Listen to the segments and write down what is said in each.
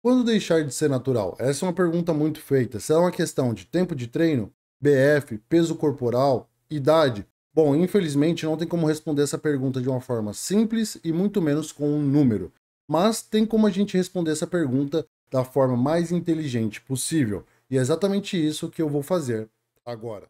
Quando deixar de ser natural? Essa é uma pergunta muito feita. Será é uma questão de tempo de treino, BF, peso corporal, idade? Bom, infelizmente não tem como responder essa pergunta de uma forma simples e muito menos com um número. Mas tem como a gente responder essa pergunta da forma mais inteligente possível. E é exatamente isso que eu vou fazer agora.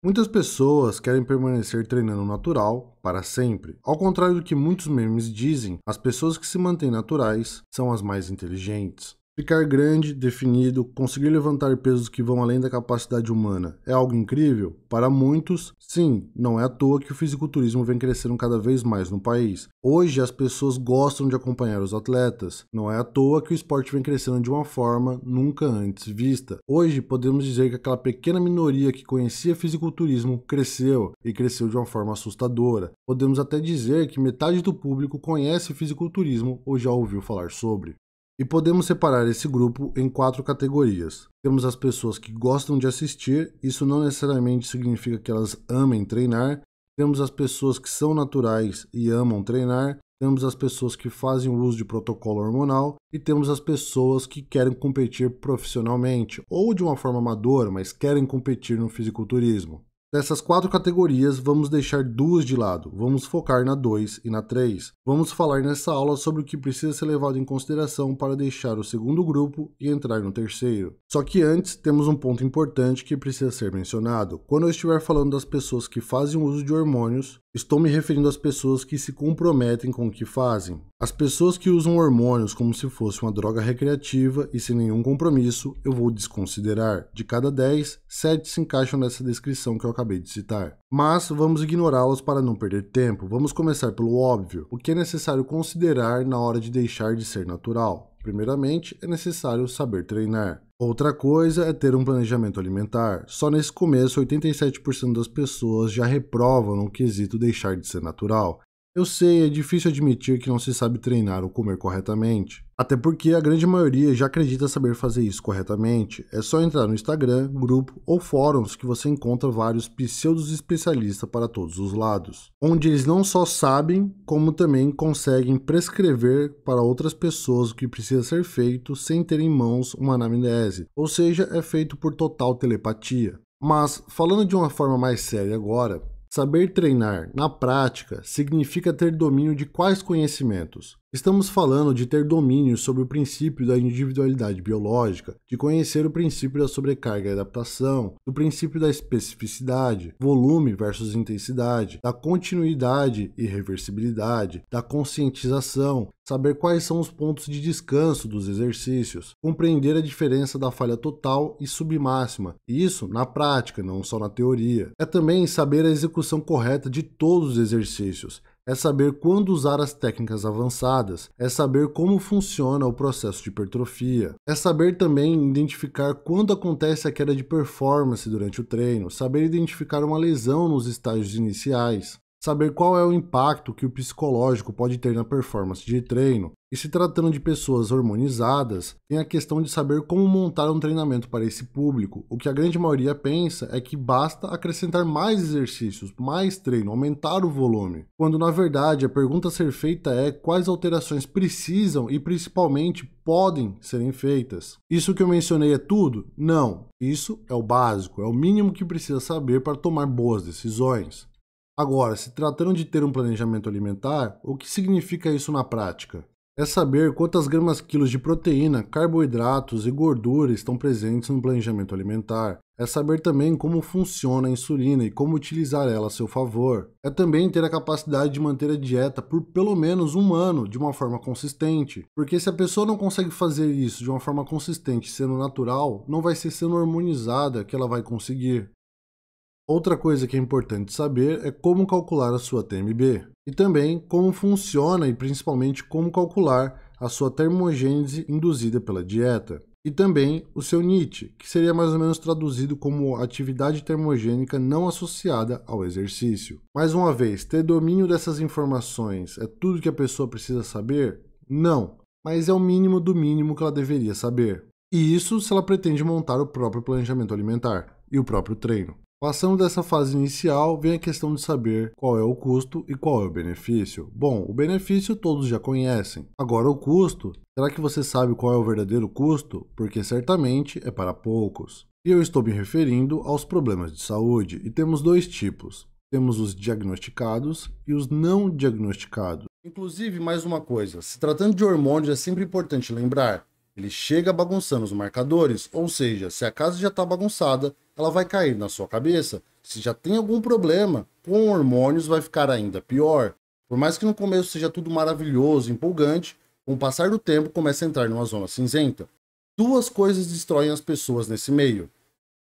Muitas pessoas querem permanecer treinando natural para sempre. Ao contrário do que muitos memes dizem, as pessoas que se mantêm naturais são as mais inteligentes. Ficar grande, definido, conseguir levantar pesos que vão além da capacidade humana é algo incrível? Para muitos, sim, não é à toa que o fisiculturismo vem crescendo cada vez mais no país. Hoje as pessoas gostam de acompanhar os atletas, não é à toa que o esporte vem crescendo de uma forma nunca antes vista. Hoje podemos dizer que aquela pequena minoria que conhecia fisiculturismo cresceu e cresceu de uma forma assustadora. Podemos até dizer que metade do público conhece fisiculturismo ou já ouviu falar sobre. E podemos separar esse grupo em quatro categorias. Temos as pessoas que gostam de assistir, isso não necessariamente significa que elas amem treinar. Temos as pessoas que são naturais e amam treinar. Temos as pessoas que fazem uso de protocolo hormonal e temos as pessoas que querem competir profissionalmente ou de uma forma amadora, mas querem competir no fisiculturismo. Dessas quatro categorias, vamos deixar duas de lado, vamos focar na 2 e na 3. Vamos falar nessa aula sobre o que precisa ser levado em consideração para deixar o segundo grupo e entrar no terceiro. Só que antes, temos um ponto importante que precisa ser mencionado. Quando eu estiver falando das pessoas que fazem uso de hormônios, estou me referindo às pessoas que se comprometem com o que fazem. As pessoas que usam hormônios como se fosse uma droga recreativa e sem nenhum compromisso, eu vou desconsiderar. De cada 10, 7 se encaixam nessa descrição que eu acabei de citar. Mas vamos ignorá-los para não perder tempo. Vamos começar pelo óbvio, o que é necessário considerar na hora de deixar de ser natural. Primeiramente, é necessário saber treinar. Outra coisa é ter um planejamento alimentar. Só nesse começo, 87% das pessoas já reprovam no quesito deixar de ser natural. Eu sei, é difícil admitir que não se sabe treinar ou comer corretamente. Até porque a grande maioria já acredita saber fazer isso corretamente. É só entrar no Instagram, grupo ou fóruns que você encontra vários pseudos especialistas para todos os lados, onde eles não só sabem, como também conseguem prescrever para outras pessoas o que precisa ser feito sem ter em mãos uma anamnese, ou seja, é feito por total telepatia. Mas falando de uma forma mais séria agora, Saber treinar na prática significa ter domínio de quais conhecimentos? Estamos falando de ter domínio sobre o princípio da individualidade biológica, de conhecer o princípio da sobrecarga e adaptação, do princípio da especificidade, volume versus intensidade, da continuidade e reversibilidade, da conscientização, saber quais são os pontos de descanso dos exercícios, compreender a diferença da falha total e submáxima, e isso na prática, não só na teoria. É também saber a execução correta de todos os exercícios, é saber quando usar as técnicas avançadas, é saber como funciona o processo de hipertrofia, é saber também identificar quando acontece a queda de performance durante o treino, saber identificar uma lesão nos estágios iniciais, saber qual é o impacto que o psicológico pode ter na performance de treino, e se tratando de pessoas hormonizadas, tem a questão de saber como montar um treinamento para esse público. O que a grande maioria pensa é que basta acrescentar mais exercícios, mais treino, aumentar o volume, quando na verdade a pergunta a ser feita é quais alterações precisam e principalmente podem serem feitas. Isso que eu mencionei é tudo? Não, isso é o básico, é o mínimo que precisa saber para tomar boas decisões. Agora, se tratando de ter um planejamento alimentar, o que significa isso na prática? é saber quantas gramas quilos de proteína, carboidratos e gordura estão presentes no planejamento alimentar. É saber também como funciona a insulina e como utilizar ela a seu favor. É também ter a capacidade de manter a dieta por pelo menos um ano de uma forma consistente. Porque se a pessoa não consegue fazer isso de uma forma consistente, sendo natural, não vai ser sendo harmonizada que ela vai conseguir. Outra coisa que é importante saber é como calcular a sua TMB e também como funciona e principalmente como calcular a sua termogênese induzida pela dieta e também o seu NIT, que seria mais ou menos traduzido como atividade termogênica não associada ao exercício. Mais uma vez, ter domínio dessas informações é tudo que a pessoa precisa saber? Não, mas é o mínimo do mínimo que ela deveria saber. E isso se ela pretende montar o próprio planejamento alimentar e o próprio treino. Passando dessa fase inicial, vem a questão de saber qual é o custo e qual é o benefício. Bom, o benefício todos já conhecem. Agora, o custo, será que você sabe qual é o verdadeiro custo? Porque certamente é para poucos. E eu estou me referindo aos problemas de saúde, e temos dois tipos. Temos os diagnosticados e os não diagnosticados. Inclusive, mais uma coisa, se tratando de hormônios é sempre importante lembrar, ele chega bagunçando os marcadores, ou seja, se a casa já está bagunçada, ela vai cair na sua cabeça. Se já tem algum problema com hormônios, vai ficar ainda pior. Por mais que no começo seja tudo maravilhoso, empolgante, com o passar do tempo começa a entrar numa zona cinzenta. Duas coisas destroem as pessoas nesse meio: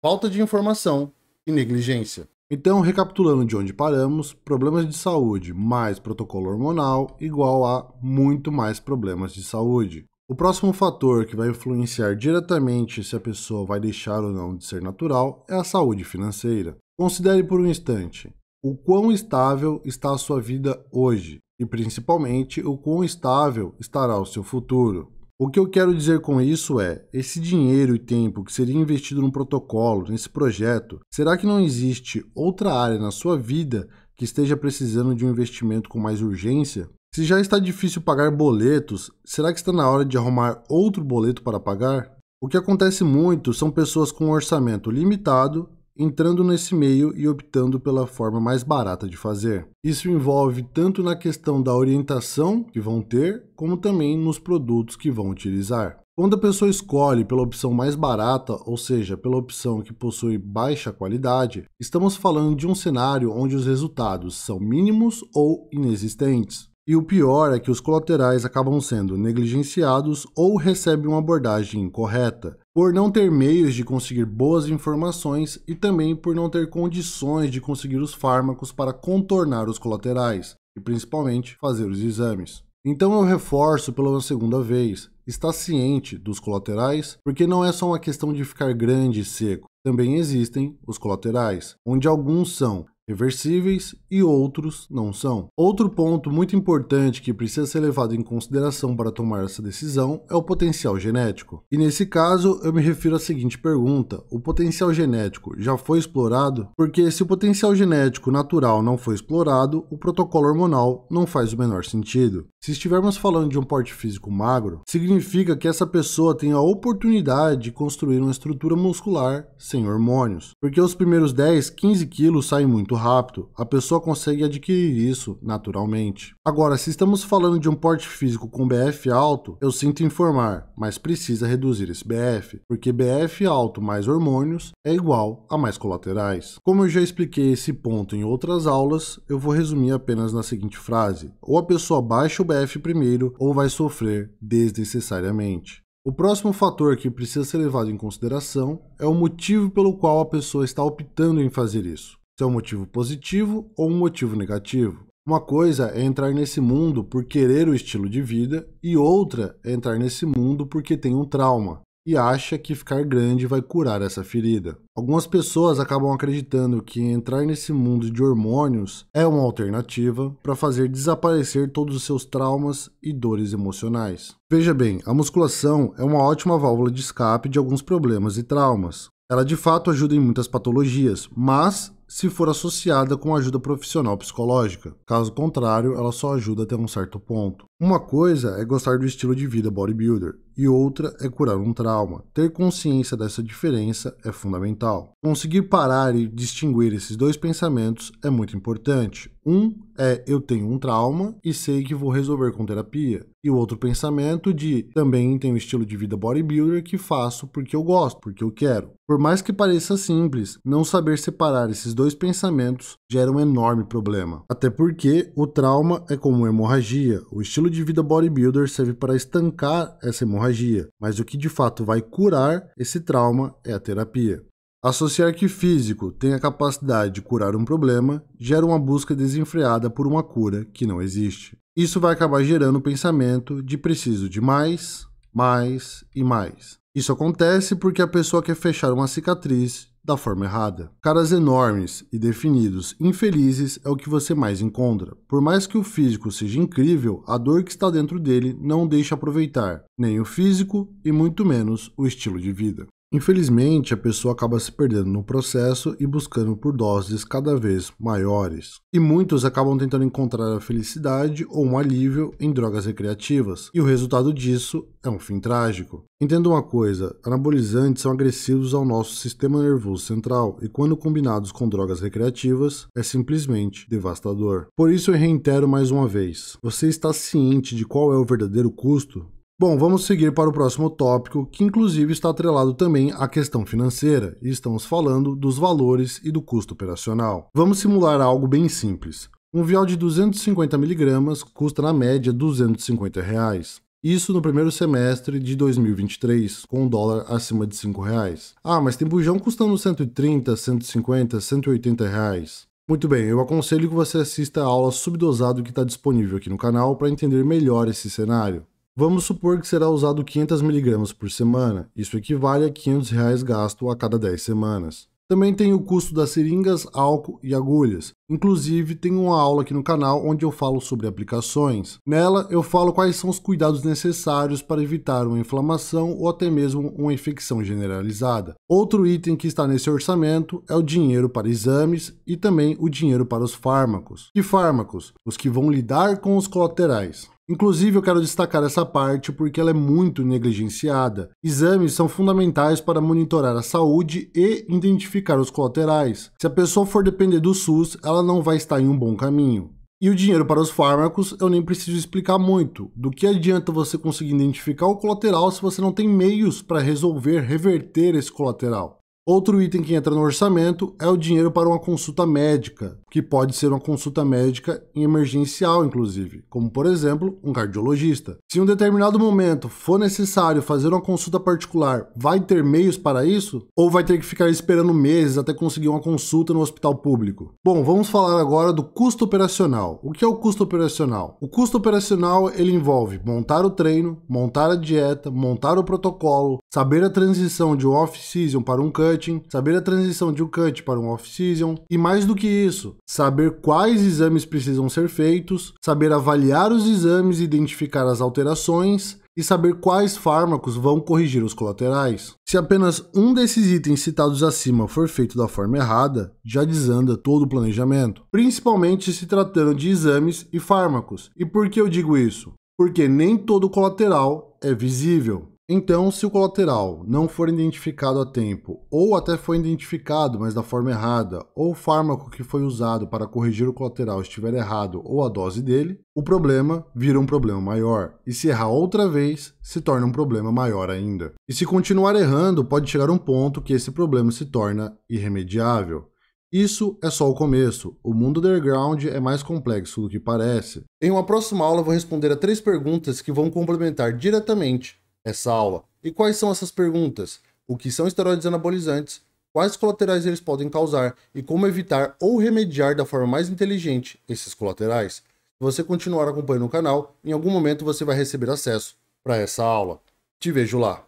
falta de informação e negligência. Então, recapitulando de onde paramos, problemas de saúde mais protocolo hormonal igual a muito mais problemas de saúde. O próximo fator que vai influenciar diretamente se a pessoa vai deixar ou não de ser natural é a saúde financeira. Considere por um instante o quão estável está a sua vida hoje e, principalmente, o quão estável estará o seu futuro. O que eu quero dizer com isso é: esse dinheiro e tempo que seria investido no protocolo, nesse projeto, será que não existe outra área na sua vida que esteja precisando de um investimento com mais urgência? Se já está difícil pagar boletos, será que está na hora de arrumar outro boleto para pagar? O que acontece muito são pessoas com orçamento limitado entrando nesse meio e optando pela forma mais barata de fazer. Isso envolve tanto na questão da orientação que vão ter, como também nos produtos que vão utilizar. Quando a pessoa escolhe pela opção mais barata, ou seja, pela opção que possui baixa qualidade, estamos falando de um cenário onde os resultados são mínimos ou inexistentes. E o pior é que os colaterais acabam sendo negligenciados ou recebem uma abordagem incorreta, por não ter meios de conseguir boas informações e também por não ter condições de conseguir os fármacos para contornar os colaterais e principalmente fazer os exames. Então eu reforço pela segunda vez, está ciente dos colaterais, porque não é só uma questão de ficar grande e seco. Também existem os colaterais, onde alguns são reversíveis e outros não são. Outro ponto muito importante que precisa ser levado em consideração para tomar essa decisão é o potencial genético. E nesse caso, eu me refiro à seguinte pergunta: o potencial genético já foi explorado? Porque se o potencial genético natural não foi explorado, o protocolo hormonal não faz o menor sentido. Se estivermos falando de um porte físico magro, significa que essa pessoa tem a oportunidade de construir uma estrutura muscular sem hormônios, porque os primeiros 10, 15 quilos saem muito muito rápido, a pessoa consegue adquirir isso naturalmente. Agora, se estamos falando de um porte físico com BF alto, eu sinto informar, mas precisa reduzir esse BF, porque BF alto mais hormônios é igual a mais colaterais. Como eu já expliquei esse ponto em outras aulas, eu vou resumir apenas na seguinte frase: ou a pessoa baixa o BF primeiro, ou vai sofrer desnecessariamente. O próximo fator que precisa ser levado em consideração é o motivo pelo qual a pessoa está optando em fazer isso. Se é um motivo positivo ou um motivo negativo? Uma coisa é entrar nesse mundo por querer o estilo de vida e outra é entrar nesse mundo porque tem um trauma e acha que ficar grande vai curar essa ferida. Algumas pessoas acabam acreditando que entrar nesse mundo de hormônios é uma alternativa para fazer desaparecer todos os seus traumas e dores emocionais. Veja bem, a musculação é uma ótima válvula de escape de alguns problemas e traumas. Ela de fato ajuda em muitas patologias, mas se for associada com ajuda profissional psicológica. Caso contrário, ela só ajuda até um certo ponto. Uma coisa é gostar do estilo de vida bodybuilder, e outra é curar um trauma. Ter consciência dessa diferença é fundamental. Conseguir parar e distinguir esses dois pensamentos é muito importante. Um é eu tenho um trauma e sei que vou resolver com terapia. E o outro pensamento de também tenho um estilo de vida bodybuilder que faço porque eu gosto, porque eu quero. Por mais que pareça simples, não saber separar esses dois dois pensamentos gera um enorme problema. Até porque o trauma é como uma hemorragia. O estilo de vida bodybuilder serve para estancar essa hemorragia, mas o que de fato vai curar esse trauma é a terapia. Associar que físico tem a capacidade de curar um problema gera uma busca desenfreada por uma cura que não existe. Isso vai acabar gerando o pensamento de preciso de mais, mais e mais. Isso acontece porque a pessoa quer fechar uma cicatriz da forma errada. Caras enormes e definidos, infelizes, é o que você mais encontra. Por mais que o físico seja incrível, a dor que está dentro dele não deixa aproveitar, nem o físico e muito menos o estilo de vida. Infelizmente, a pessoa acaba se perdendo no processo e buscando por doses cada vez maiores. E muitos acabam tentando encontrar a felicidade ou um alívio em drogas recreativas, e o resultado disso é um fim trágico. Entenda uma coisa: anabolizantes são agressivos ao nosso sistema nervoso central, e quando combinados com drogas recreativas, é simplesmente devastador. Por isso, eu reitero mais uma vez: você está ciente de qual é o verdadeiro custo Bom, vamos seguir para o próximo tópico, que inclusive está atrelado também à questão financeira, e estamos falando dos valores e do custo operacional. Vamos simular algo bem simples. Um vial de 250 miligramas custa na média 250 reais. Isso no primeiro semestre de 2023, com o um dólar acima de R$ reais. Ah, mas tem bujão custando 130, 150, 180 reais. Muito bem, eu aconselho que você assista a aula subdosado que está disponível aqui no canal para entender melhor esse cenário. Vamos supor que será usado 500 mg por semana, isso equivale a 500 reais gasto a cada 10 semanas. Também tem o custo das seringas, álcool e agulhas. Inclusive, tem uma aula aqui no canal onde eu falo sobre aplicações. Nela, eu falo quais são os cuidados necessários para evitar uma inflamação ou até mesmo uma infecção generalizada. Outro item que está nesse orçamento é o dinheiro para exames e também o dinheiro para os fármacos. Que fármacos? Os que vão lidar com os colaterais. Inclusive, eu quero destacar essa parte porque ela é muito negligenciada. Exames são fundamentais para monitorar a saúde e identificar os colaterais. Se a pessoa for depender do SUS, ela não vai estar em um bom caminho. E o dinheiro para os fármacos eu nem preciso explicar muito. Do que adianta você conseguir identificar o colateral se você não tem meios para resolver, reverter esse colateral? Outro item que entra no orçamento é o dinheiro para uma consulta médica, que pode ser uma consulta médica em emergencial, inclusive, como por exemplo um cardiologista. Se em um determinado momento for necessário fazer uma consulta particular, vai ter meios para isso? Ou vai ter que ficar esperando meses até conseguir uma consulta no hospital público? Bom, vamos falar agora do custo operacional. O que é o custo operacional? O custo operacional ele envolve montar o treino, montar a dieta, montar o protocolo, saber a transição de um off-season para um cut cutting, saber a transição de um cut para um off-season e mais do que isso, saber quais exames precisam ser feitos, saber avaliar os exames e identificar as alterações, e saber quais fármacos vão corrigir os colaterais. Se apenas um desses itens citados acima for feito da forma errada, já desanda todo o planejamento, principalmente se tratando de exames e fármacos. E por que eu digo isso? Porque nem todo colateral é visível. Então, se o colateral não for identificado a tempo, ou até foi identificado, mas da forma errada, ou o fármaco que foi usado para corrigir o colateral estiver errado ou a dose dele, o problema vira um problema maior. E se errar outra vez, se torna um problema maior ainda. E se continuar errando, pode chegar um ponto que esse problema se torna irremediável. Isso é só o começo. O mundo underground é mais complexo do que parece. Em uma próxima aula, vou responder a três perguntas que vão complementar diretamente essa aula. E quais são essas perguntas? O que são esteroides anabolizantes? Quais colaterais eles podem causar? E como evitar ou remediar da forma mais inteligente esses colaterais? Se você continuar acompanhando o canal, em algum momento você vai receber acesso para essa aula. Te vejo lá!